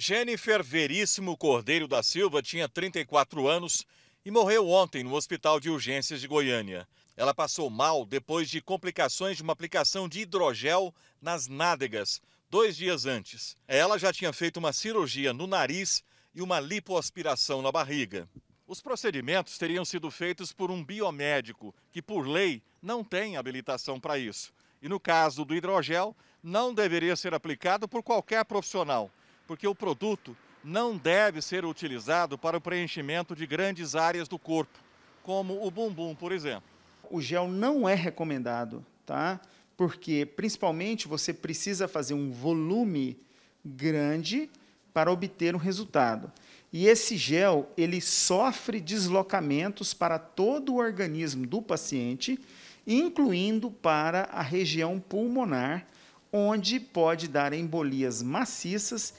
Jennifer Veríssimo Cordeiro da Silva tinha 34 anos e morreu ontem no Hospital de Urgências de Goiânia. Ela passou mal depois de complicações de uma aplicação de hidrogel nas nádegas, dois dias antes. Ela já tinha feito uma cirurgia no nariz e uma lipoaspiração na barriga. Os procedimentos teriam sido feitos por um biomédico, que por lei não tem habilitação para isso. E no caso do hidrogel, não deveria ser aplicado por qualquer profissional porque o produto não deve ser utilizado para o preenchimento de grandes áreas do corpo, como o bumbum, por exemplo. O gel não é recomendado, tá? Porque principalmente você precisa fazer um volume grande para obter um resultado. E esse gel, ele sofre deslocamentos para todo o organismo do paciente, incluindo para a região pulmonar, onde pode dar embolias maciças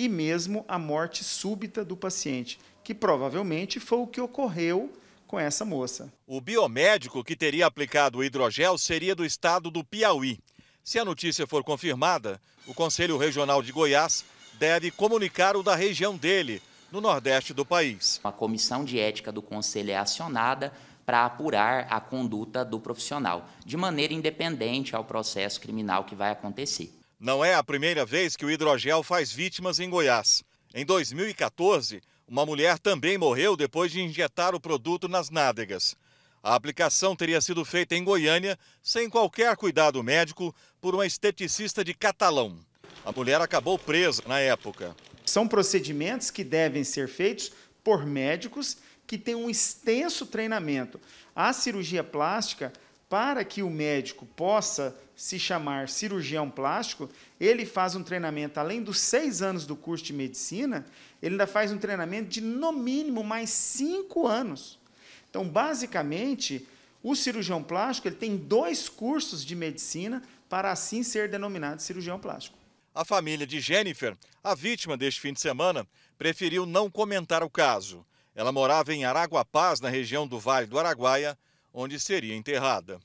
e mesmo a morte súbita do paciente, que provavelmente foi o que ocorreu com essa moça. O biomédico que teria aplicado o hidrogel seria do estado do Piauí. Se a notícia for confirmada, o Conselho Regional de Goiás deve comunicar o da região dele, no nordeste do país. A comissão de ética do Conselho é acionada para apurar a conduta do profissional, de maneira independente ao processo criminal que vai acontecer. Não é a primeira vez que o hidrogel faz vítimas em Goiás. Em 2014, uma mulher também morreu depois de injetar o produto nas nádegas. A aplicação teria sido feita em Goiânia, sem qualquer cuidado médico, por uma esteticista de Catalão. A mulher acabou presa na época. São procedimentos que devem ser feitos por médicos que têm um extenso treinamento. A cirurgia plástica para que o médico possa se chamar cirurgião plástico, ele faz um treinamento, além dos seis anos do curso de medicina, ele ainda faz um treinamento de no mínimo mais cinco anos. Então, basicamente, o cirurgião plástico ele tem dois cursos de medicina para assim ser denominado cirurgião plástico. A família de Jennifer, a vítima deste fim de semana, preferiu não comentar o caso. Ela morava em Araguapaz, na região do Vale do Araguaia, onde seria enterrada.